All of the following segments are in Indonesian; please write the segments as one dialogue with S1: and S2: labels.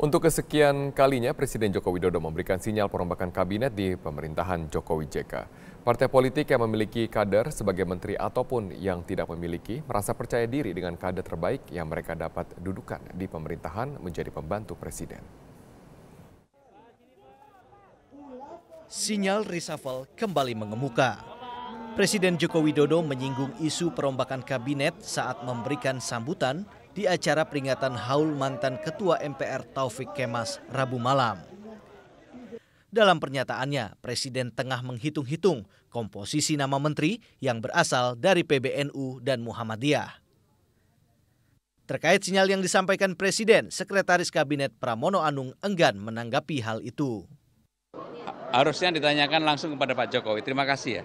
S1: Untuk kesekian kalinya, Presiden Joko Widodo memberikan sinyal perombakan kabinet di pemerintahan Jokowi JK. Partai politik yang memiliki kader sebagai menteri ataupun yang tidak memiliki merasa percaya diri dengan kader terbaik yang mereka dapat dudukan di pemerintahan menjadi pembantu
S2: presiden. Sinyal reshuffle kembali mengemuka. Presiden Joko Widodo menyinggung isu perombakan kabinet saat memberikan sambutan di acara peringatan haul mantan Ketua MPR Taufik Kemas Rabu malam. Dalam pernyataannya, Presiden tengah menghitung-hitung komposisi nama menteri yang berasal dari PBNU dan Muhammadiyah. Terkait sinyal yang disampaikan Presiden, Sekretaris Kabinet Pramono Anung enggan menanggapi hal itu. Harusnya ditanyakan langsung
S3: kepada Pak Jokowi. Terima kasih ya.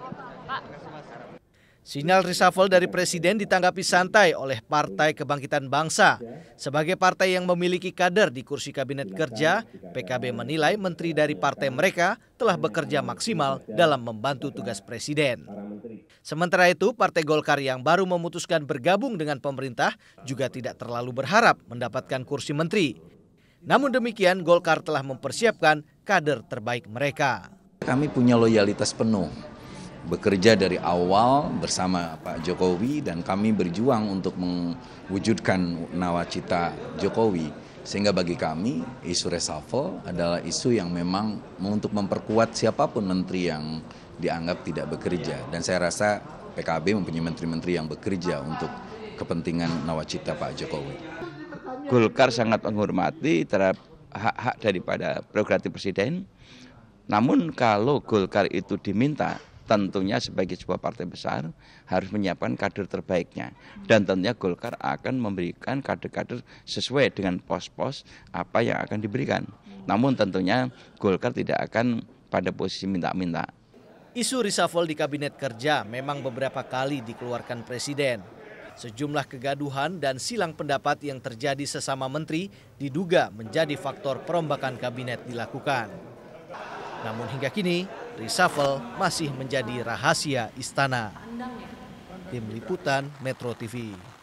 S2: Sinyal reshuffle dari Presiden ditanggapi santai oleh Partai Kebangkitan Bangsa. Sebagai partai yang memiliki kader di kursi Kabinet Kerja, PKB menilai menteri dari partai mereka telah bekerja maksimal dalam membantu tugas Presiden. Sementara itu, Partai Golkar yang baru memutuskan bergabung dengan pemerintah juga tidak terlalu berharap mendapatkan kursi menteri. Namun demikian, Golkar telah mempersiapkan kader terbaik mereka.
S1: Kami punya loyalitas penuh bekerja dari awal bersama Pak Jokowi dan kami berjuang untuk mewujudkan nawacita Jokowi sehingga bagi kami isu reshuffle adalah isu yang memang untuk memperkuat siapapun menteri yang dianggap tidak bekerja dan saya rasa PKB mempunyai menteri-menteri yang bekerja untuk
S3: kepentingan nawacita Pak Jokowi. Golkar sangat menghormati terhadap hak-hak daripada prerogatif presiden. Namun kalau Golkar itu diminta tentunya sebagai sebuah partai besar harus menyiapkan kader terbaiknya dan tentunya Golkar akan memberikan kader-kader sesuai dengan pos-pos apa yang akan diberikan. Namun tentunya Golkar tidak akan pada posisi minta-minta.
S2: Isu reshuffle di kabinet kerja memang beberapa kali dikeluarkan presiden. Sejumlah kegaduhan dan silang pendapat yang terjadi sesama menteri diduga menjadi faktor perombakan kabinet dilakukan. Namun hingga kini, reshuffle masih menjadi rahasia istana.
S3: Tim Liputan
S2: Metro TV.